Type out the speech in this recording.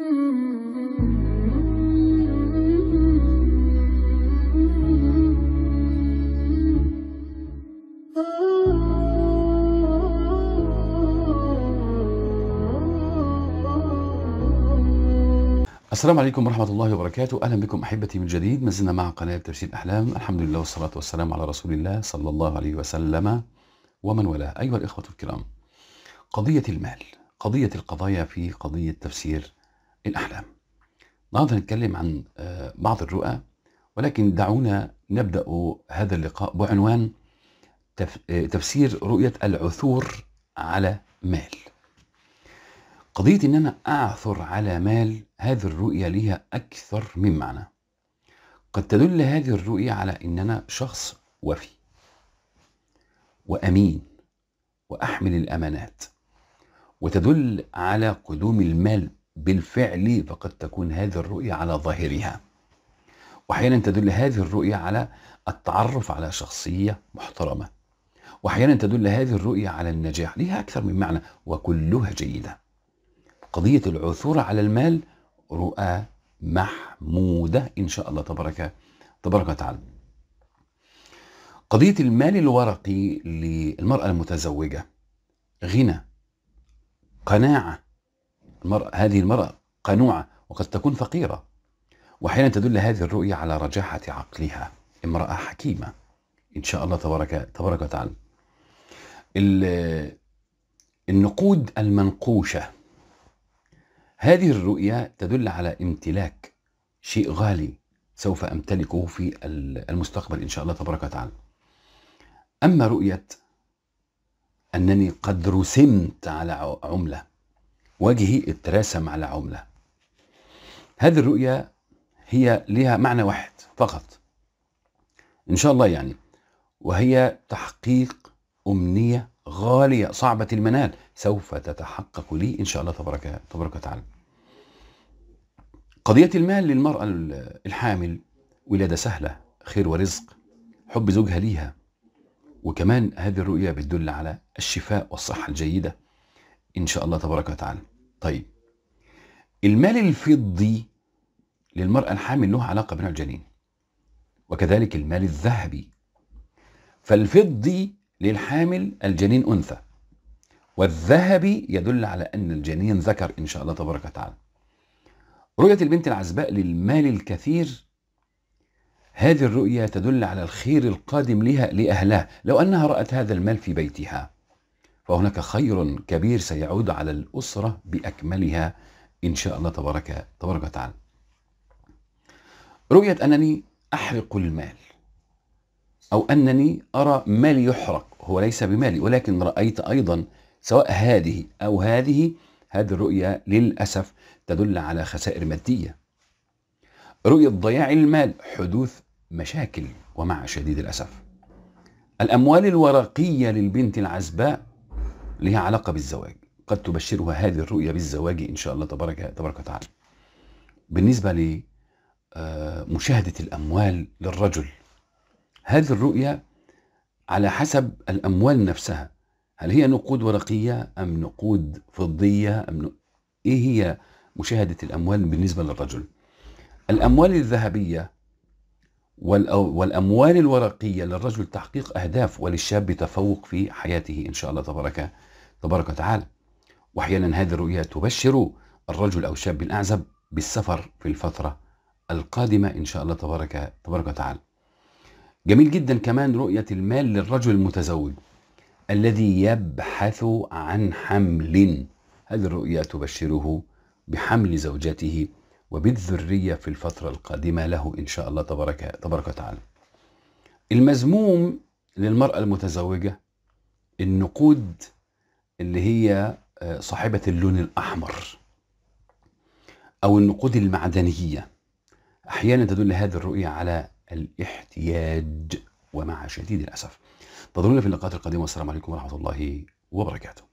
السلام عليكم ورحمة الله وبركاته أهلا بكم أحبتي من جديد ما زلنا مع قناة ترشيد أحلام الحمد لله والصلاة والسلام على رسول الله صلى الله عليه وسلم ومن والاه أيها الإخوة الكرام قضية المال قضية القضايا في قضية تفسير الأحلام النهارده نتكلم عن آه، بعض الرؤى ولكن دعونا نبدأ هذا اللقاء بعنوان آه، تفسير رؤية العثور على مال قضية إن أنا أعثر على مال هذه الرؤية ليها أكثر من معنى قد تدل هذه الرؤية على إن أنا شخص وفي وأمين وأحمل الأمانات وتدل على قدوم المال بالفعل فقد تكون هذه الرؤية على ظاهرها وأحيانا تدل هذه الرؤية على التعرف على شخصية محترمة وأحيانا تدل هذه الرؤية على النجاح لها أكثر من معنى وكلها جيدة قضية العثور على المال رؤى محمودة إن شاء الله تبارك تبارك وتعالى قضية المال الورقي للمرأة المتزوجة غنى قناعة المرأة هذه المرأة قنوعة وقد تكون فقيرة وأحيانا تدل هذه الرؤية على رجاحة عقلها امرأة حكيمة إن شاء الله تبارك, تبارك وتعالى النقود المنقوشة هذه الرؤية تدل على امتلاك شيء غالي سوف أمتلكه في المستقبل إن شاء الله تبارك وتعالى أما رؤية أنني قد رسمت على عملة وجهي اتراسم على عملة هذه الرؤية هي لها معنى واحد فقط إن شاء الله يعني وهي تحقيق أمنية غالية صعبة المنال سوف تتحقق لي إن شاء الله تبارك تبارك وتعالى قضية المال للمرأة الحامل ولادة سهلة خير ورزق حب زوجها ليها وكمان هذه الرؤية بتدل على الشفاء والصحة الجيدة ان شاء الله تبارك وتعالى طيب المال الفضي للمرأة الحامل له علاقة بنوع الجنين وكذلك المال الذهبي فالفضي للحامل الجنين أنثى والذهبي يدل على أن الجنين ذكر إن شاء الله تبارك وتعالى رؤية البنت العزباء للمال الكثير هذه الرؤية تدل على الخير القادم لها لأهلها لو أنها رأت هذا المال في بيتها فهناك خير كبير سيعود على الأسرة بأكملها إن شاء الله تبارك تبارك وتعالى. رؤية أنني أحرق المال أو أنني أرى مال يحرق هو ليس بمالي ولكن رأيت أيضا سواء هذه أو هذه هذه الرؤية للأسف تدل على خسائر مادية رؤية ضياع المال حدوث مشاكل ومع شديد الأسف الأموال الورقية للبنت العزباء لها علاقة بالزواج قد تبشرها هذه الرؤية بالزواج إن شاء الله تبارك تبارك وتعالى بالنسبة لمشاهدة مشاهدة الأموال للرجل هذه الرؤية على حسب الأموال نفسها هل هي نقود ورقية أم نقود فضية أم ن... إيه هي مشاهدة الأموال بالنسبة للرجل الأموال الذهبية والأموال الورقية للرجل تحقيق أهداف وللشاب تفوق في حياته إن شاء الله تبارك تبارك وتعالى واحيانا هذه الرؤيا تبشر الرجل او الشاب الاعزب بالسفر في الفتره القادمه ان شاء الله تبارك تبارك وتعالى جميل جدا كمان رؤيه المال للرجل المتزوج الذي يبحث عن حمل هذه الرؤيا تبشره بحمل زوجته وبالذرية في الفترة القادمة له إن شاء الله تبارك, تبارك وتعالى المزموم للمرأة المتزوجة النقود اللي هي آه، صاحبة اللون الأحمر أو النقود المعدنية أحيانا تدل هذه الرؤية على الاحتياج ومع شديد الأسف تظلون في اللقاءات القادمة والسلام عليكم ورحمة الله وبركاته